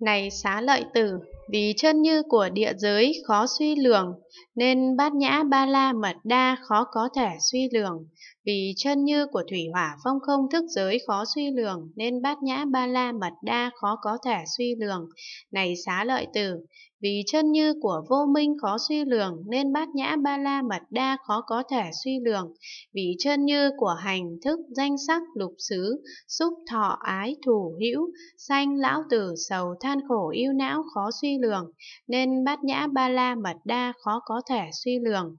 Này xá lợi tử, vì chân như của địa giới khó suy lường, nên bát nhã ba la mật đa khó có thể suy lường. Vì chân như của thủy hỏa phong không thức giới khó suy lường, nên bát nhã ba la mật đa khó có thể suy lường. Này xá lợi tử, vì chân như của vô minh khó suy lường nên bát nhã ba la mật đa khó có thể suy lường. Vì chân như của hành thức danh sắc lục xứ, xúc thọ ái thủ hữu, sanh lão tử sầu than khổ yêu não khó suy lường, nên bát nhã ba la mật đa khó có thể suy lường.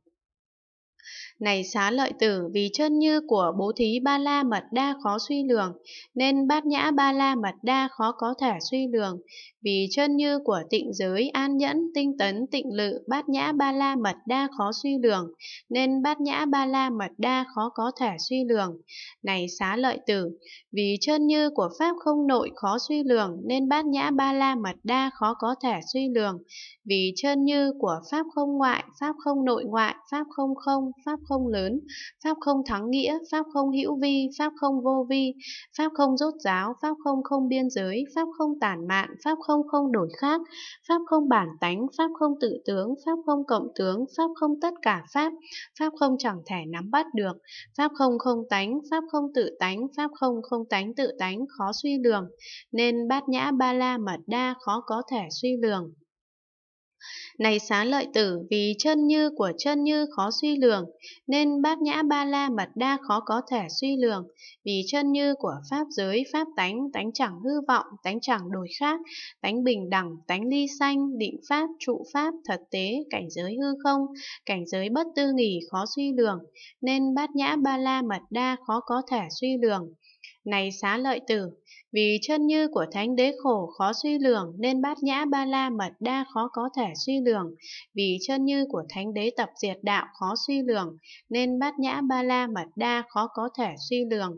Này xá lợi tử vì chân như của bố thí ba la mật đa khó suy lường, nên bát nhã ba la mật đa khó có thể suy lường. Vì chân như của tịnh giới an nhẫn, tinh tấn, tịnh lự, bát nhã ba la mật đa khó suy lường, nên bát nhã ba la mật đa khó có thể suy lường. Này xá lợi tử, vì chân như của pháp không nội khó suy lường, nên bát nhã ba la mật đa khó có thể suy lường. Vì chân như của pháp không ngoại, pháp không nội ngoại, pháp không không, pháp không lớn, pháp không thắng nghĩa, pháp không hữu vi, pháp không vô vi, pháp không rốt ráo, pháp không không biên giới, pháp không tản mạn, pháp không không đổi khác, pháp không bản tánh, pháp không tự tướng, pháp không cộng tướng, pháp không tất cả pháp, pháp không chẳng thể nắm bắt được, pháp không không tánh, pháp không tự tánh, pháp không không tánh tự tánh khó suy lường, nên bát nhã ba la mật đa khó có thể suy lường. Này xá lợi tử, vì chân như của chân như khó suy lường, nên bát nhã ba la mật đa khó có thể suy lường. Vì chân như của pháp giới, pháp tánh, tánh chẳng hư vọng, tánh chẳng đổi khác, tánh bình đẳng, tánh ly sanh, định pháp, trụ pháp, thật tế, cảnh giới hư không, cảnh giới bất tư nghỉ khó suy lường, nên bát nhã ba la mật đa khó có thể suy lường. Này xá lợi tử, vì chân như của thánh đế khổ khó suy lường nên bát nhã ba la mật đa khó có thể suy lường, vì chân như của thánh đế tập diệt đạo khó suy lường nên bát nhã ba la mật đa khó có thể suy lường.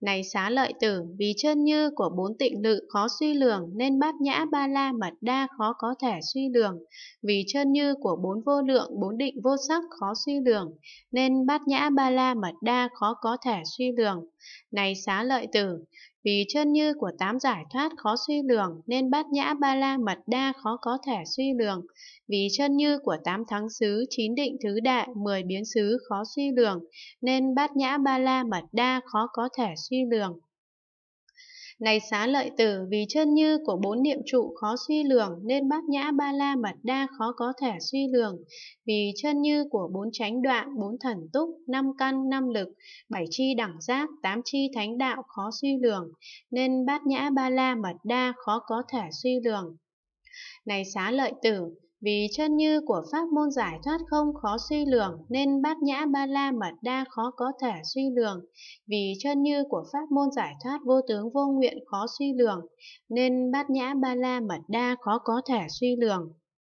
Này xá lợi tử, vì chân như của bốn tịnh lự khó suy lường nên bát nhã ba la mật đa khó có thể suy lường. Vì chân như của bốn vô lượng, bốn định vô sắc khó suy lường nên bát nhã ba la mật đa khó có thể suy lường. Này xá lợi tử, vì chân như của tám giải thoát khó suy lường nên bát nhã ba la mật đa khó có thể suy lường. Vì chân như của tám thắng xứ, chín định thứ đại, mười biến xứ khó suy lường nên bát nhã ba la mật đa khó có thể suy lường này xá lợi tử vì chân như của bốn niệm trụ khó suy lường nên bát nhã ba la mật đa khó có thể suy lường. Vì chân như của bốn chánh đoạn, bốn thần túc, năm căn, năm lực, bảy chi đẳng giác, tám chi thánh đạo khó suy lường nên bát nhã ba la mật đa khó có thể suy lường. Này xá lợi tử, vì chân như của pháp môn giải thoát không khó suy lường nên bát nhã ba la mật đa khó có thể suy lường. Vì chân như của pháp môn giải thoát vô tướng vô nguyện khó suy lường nên bát nhã ba la mật đa khó có thể suy lường.